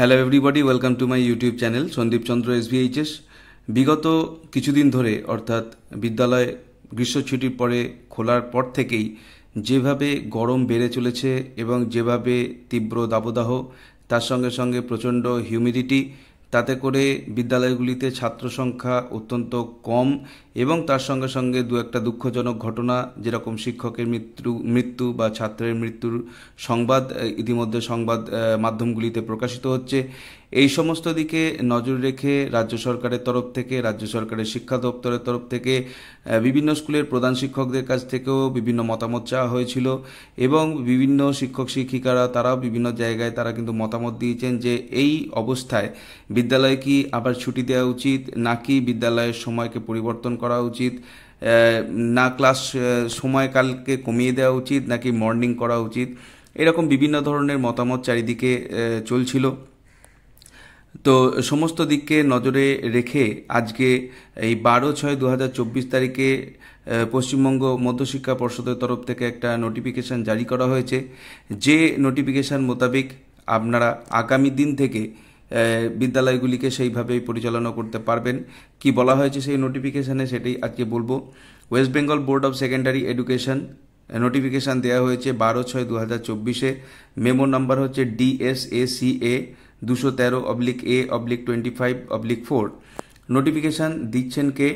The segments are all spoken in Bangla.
hello everybody welcome to my YouTube channel Sandip Chandra SBHS বিগত কিছুদিন ধরে অর্থাৎ বিদ্যালয় গ্রীষ্ম ছুটির পরে খোলার পর থেকেই যেভাবে গরম বেড়ে চলেছে এবং যেভাবে তীব্র দাবদাহ তার সঙ্গে সঙ্গে প্রচণ্ড হিউমিডিটি তাতে করে বিদ্যালয়গুলিতে ছাত্র সংখ্যা অত্যন্ত কম এবং তার সঙ্গে সঙ্গে দু একটা দুঃখজনক ঘটনা যেরকম শিক্ষকের মৃত্যু মৃত্যু বা ছাত্রের মৃত্যুর সংবাদ ইতিমধ্যে সংবাদ মাধ্যমগুলিতে প্রকাশিত হচ্ছে এই সমস্ত দিকে নজর রেখে রাজ্য সরকারের তরফ থেকে রাজ্য সরকারের শিক্ষা দপ্তরের তরফ থেকে বিভিন্ন স্কুলের প্রধান শিক্ষকদের কাছ থেকেও বিভিন্ন মতামত চাওয়া হয়েছিল এবং বিভিন্ন শিক্ষক শিক্ষিকারা তারা বিভিন্ন জায়গায় তারা কিন্তু মতামত দিয়েছেন যে এই অবস্থায় বিদ্যালয়ে কি আবার ছুটি দেওয়া উচিত নাকি বিদ্যালয়ের সময়কে পরিবর্তন করা উচিত না ক্লাস সময়কালকে কমিয়ে দেওয়া উচিত নাকি মর্নিং করা উচিত এরকম বিভিন্ন ধরনের মতামত চারিদিকে চলছিল তো সমস্ত দিককে নজরে রেখে আজকে এই বারো ছয় দু তারিখে পশ্চিমবঙ্গ মধ্যশিক্ষা পর্ষদের তরফ থেকে একটা নোটিফিকেশান জারি করা হয়েছে যে নোটিফিকেশান মোতাবেক আপনারা আগামী দিন থেকে বিদ্যালয়গুলিকে সেইভাবেই পরিচালনা করতে পারবেন কি বলা হয়েছে সেই নোটিফিকেশানে সেটাই আজকে বলবো West Bengal Board of Secondary Education notification দেওয়া হয়েছে বারো ছয় দু হাজার চব্বিশে মেমো নাম্বার হচ্ছে ডিএসএসিএ দুশো তেরো oblique A oblique twenty five oblique four notification দিচ্ছেন কে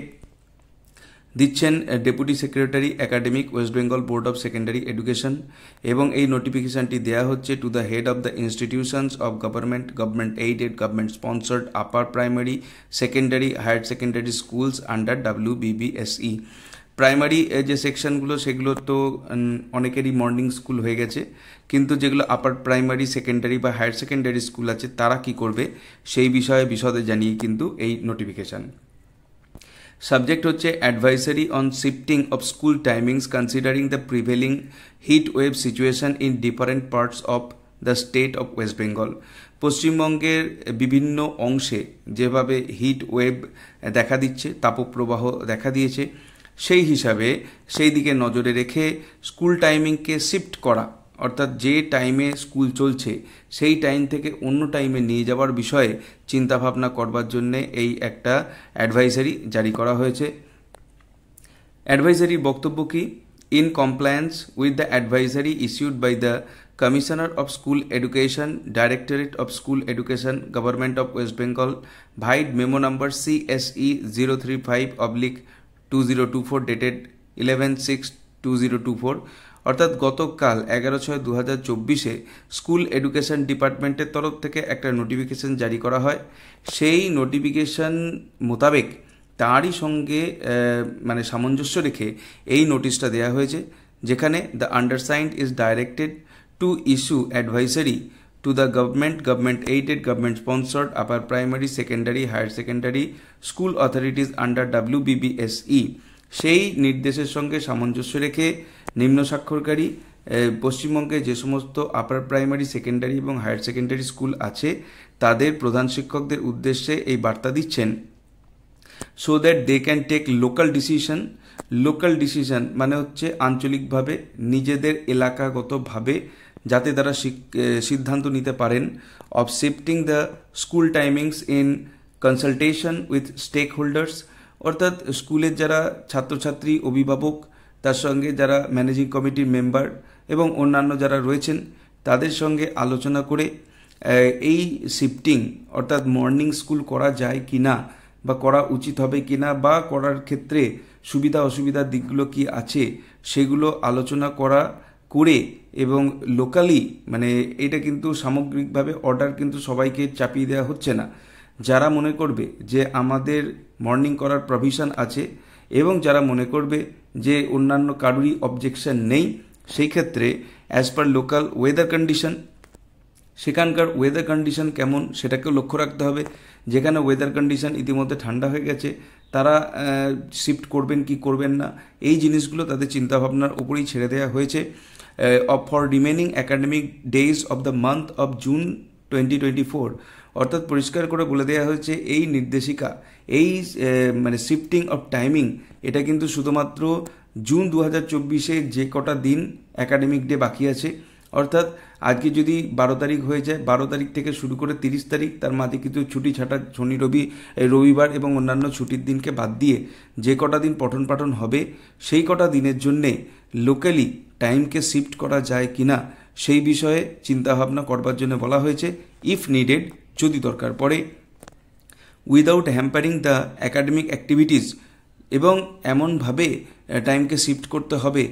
দিচ্ছেন deputy secretary academic West Bengal Board of Secondary Education এবং এই নোটিফিকেশানটি দেওয়া হচ্ছে to the head of the institutions of government government aided government sponsored upper primary secondary higher secondary schools under W BBSE primary যে সেকশনগুলো সেগুলো তো অনেকেরই মর্নিং স্কুল হয়ে গেছে কিন্তু যেগুলো আপার প্রাইমারি সেকেন্ডারি বা হায়ার সেকেন্ডারি স্কুল আছে তারা কি করবে সেই বিষয়ে বিশদে জানিয়ে কিন্তু এই নোটিফিকেশান সাবজেক্ট হচ্ছে advisory on shifting of school timings considering the prevailing heat wave situation in different parts of the state of West Bengal পশ্চিমবঙ্গের বিভিন্ন অংশে যেভাবে হিট ওয়েভ দেখা দিচ্ছে তাপপ্রবাহ দেখা দিয়েছে সেই হিসাবে সেই দিকে নজরে রেখে স্কুল টাইমিংকে শিফট করা অর্থাৎ যে টাইমে স্কুল চলছে সেই টাইম থেকে অন্য টাইমে নিয়ে যাওয়ার বিষয়ে চিন্তাভাবনা করবার জন্যে এই একটা অ্যাডভাইজারি জারি করা হয়েছে অ্যাডভাইজারির বক্তব্য কি in compliance with the advisory issued by the commissioner of school education directorate of school education government of West Bengal vide memo number CSE zero three five oblique 2024 dated eleven six two zero two four অর্থাৎ গতকাল এগারো ছয় দু হাজার চব্বিশে স্কুল এডুকেশন ডিপার্টমেন্টের তরফ থেকে একটা নোটিফিকেশন জারি করা হয় সেই নোটিফিকেশন মোতাবেক তারই সঙ্গে মানে সামঞ্জস্য রেখে এই নোটিশটা দেয়া হয়েছে যেখানে the undersigned is directed to issue advisory to the government, government aided, government sponsored upper primary, secondary, higher secondary school authorities under WBBSE সেই নির্দেশের সঙ্গে সামঞ্জস্য রেখে নিম্ন স্বাক্ষরকারী পশ্চিমবঙ্গে যে সমস্ত আপার প্রাইমারি সেকেন্ডারি এবং হায়ার সেকেন্ডারি স্কুল আছে তাদের প্রধান শিক্ষকদের উদ্দেশ্যে এই বার্তা দিচ্ছেন so that they can take local decision local decision মানে হচ্ছে আঞ্চলিকভাবে নিজেদের এলাকাগতভাবে যাতে তারা সিদ্ধান্ত নিতে পারেন of shifting the school timings in consultation with stakeholders অর্থাৎ স্কুলের যারা ছাত্রছাত্রী অভিভাবক তার সঙ্গে যারা ম্যানেজিং কমিটির মেম্বার এবং অন্যান্য যারা রয়েছেন তাদের সঙ্গে আলোচনা করে এই শিফটিং অর্থাৎ মর্নিং স্কুল করা যায় কি না বা করা উচিত হবে কি না বা করার ক্ষেত্রে সুবিধা অসুবিধার দিকগুলো কি আছে সেগুলো আলোচনা করা করে এবং লোকালি মানে এটা কিন্তু সামগ্রিকভাবে অর্ডার কিন্তু সবাইকে চাপিয়ে দেওয়া হচ্ছে না যারা মনে করবে যে আমাদের মর্নিং করার প্রভিশন আছে এবং যারা মনে করবে যে অন্যান্য কারুরই অবজেকশন নেই সেই ক্ষেত্রে as per local weather condition সেখানকার ওয়েদার কন্ডিশন কেমন সেটাকেও লক্ষ্য রাখতে হবে যেখানে ওয়েদার কন্ডিশন ইতিমধ্যে ঠান্ডা হয়ে গেছে তারা শিফট করবেন কি করবেন না এই জিনিসগুলো তাদের চিন্তাভাবনার উপরেই ছেড়ে দেওয়া হয়েছে of for remaining academic days of the month of June twenty twenty four অর্থাৎ পরিষ্কার করে বলে দেওয়া হয়েছে এই নির্দেশিকা এই uh, মানে শিফটিং অফ টাইমিং এটা কিন্তু শুধুমাত্র জুন দু হাজার চব্বিশে যে কটা দিন অ্যাকাডেমিক ডে বাকি আছে অর্থাৎ আজকে যদি বারো তারিখ হয়ে যায় বারো তারিখ থেকে শুরু করে তিরিশ তারিখ তার মাঝে কিন্তু ছুটি ছাটা শনি রবি রবিবার এবং অন্যান্য ছুটির দিনকে বাদ দিয়ে যে কটা দিন পঠন পাঠন হবে সেই কটা দিনের জন্যে লোকালি টাইমকে শিফট করা যায় কি না সেই বিষয়ে চিন্তাভাবনা করবার জন্য বলা হয়েছে ইফ নিডেড যদি দরকার পড়ে without hampering the academic activities এবং এমনভাবে টাইমকে শিফট করতে হবে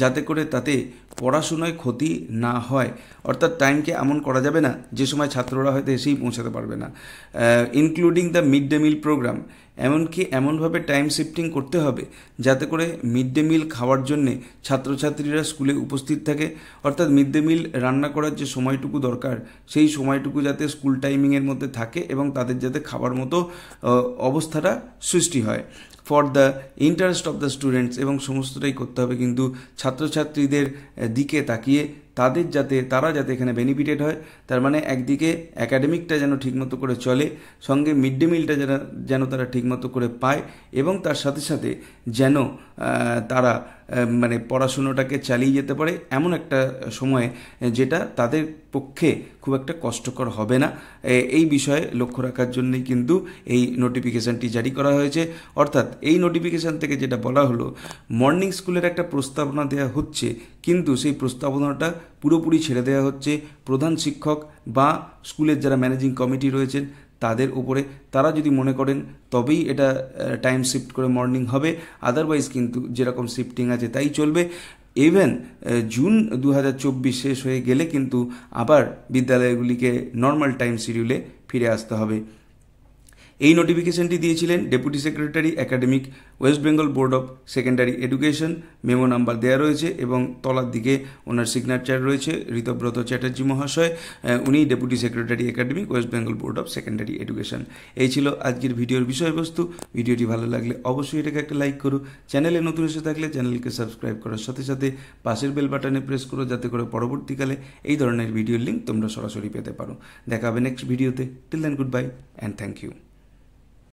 যাতে করে তাতে পড়াশুনায় ক্ষতি না হয় অর্থাৎ টাইমকে এমন করা যাবে না যে সময় ছাত্ররা হয়তো এসেই পৌঁছাতে পারবে না including the mid day meal program এমনকি এমনভাবে টাইম শিফটিং করতে হবে যাতে করে মিড ডে মিল খাওয়ার জন্যে ছাত্রছাত্রীরা স্কুলে উপস্থিত থাকে অর্থাৎ মিড ডে মিল রান্না করার যে সময়টুকু দরকার সেই সময়টুকু যাতে স্কুল টাইমিংয়ের মধ্যে থাকে এবং তাদের যাতে খাবার মতো অবস্থাটা সৃষ্টি হয় for the interest of the students এবং সমস্তটাই করতে হবে কিন্তু ছাত্রছাত্রীদের দিকে তাকিয়ে তাদের যাতে তারা যাতে এখানে বেনিফিটেড হয় তার মানে একদিকে অ্যাকাডেমিকটা যেন ঠিকমতো করে চলে সঙ্গে মিড ডে মিলটা যেন যেন তারা ঠিকমতো করে পায় এবং তার সাথে সাথে যেন তারা মানে পড়াশুনোটাকে চালিয়ে যেতে পারে এমন একটা সময়ে যেটা তাদের পক্ষে খুব একটা কষ্টকর হবে না এই বিষয়ে লক্ষ্য রাখার জন্যই কিন্তু এই নোটিফিকেশানটি জারি করা হয়েছে অর্থাৎ এই নোটিফিকেশান থেকে যেটা বলা হলো মর্নিং স্কুলের একটা প্রস্তাবনা দেওয়া হচ্ছে কিন্তু সেই প্রস্তাবনাটা পুরোপুরি ছেড়ে দেওয়া হচ্ছে প্রধান শিক্ষক বা স্কুলের যারা ম্যানেজিং কমিটি রয়েছেন তাদের উপরে তারা যদি মনে করেন তবেই এটা টাইম শিফট করে মর্নিং হবে আদারওয়াইজ কিন্তু যেরকম শিফটিং আছে তাই চলবে ইভেন জুন দু শেষ হয়ে গেলে কিন্তু আবার বিদ্যালয়গুলিকে নর্মাল টাইম শিডিউলে ফিরে আসতে হবে এই নোটিফিকেশনটি দিয়েছিলেন deputy secretary academic West Bengal Board of Secondary Education memo number দেওয়া রয়েছে এবং তলার দিকে ওনার সিগনেচার রয়েছে ঋতব্রত চ্যাটার্জি মহাশয় উনি deputy secretary academic West Bengal Board of Secondary Education এই ছিল আজকের ভিডিওর বিষয়বস্তু ভিডিওটি ভালো লাগলে অবশ্যই এটাকে একটা লাইক করো চ্যানেলে নতুন এসে থাকলে চ্যানেলকে সাবস্ক্রাইব করার সাথে সাথে পাশের বেল বাটনে প্রেস করো যাতে করে পরবর্তীকালে এই ধরনের ভিডিওর লিঙ্ক তোমরা সরাসরি পেতে পারো দেখা হবে নেক্সট ভিডিওতে till then goodbye and thank you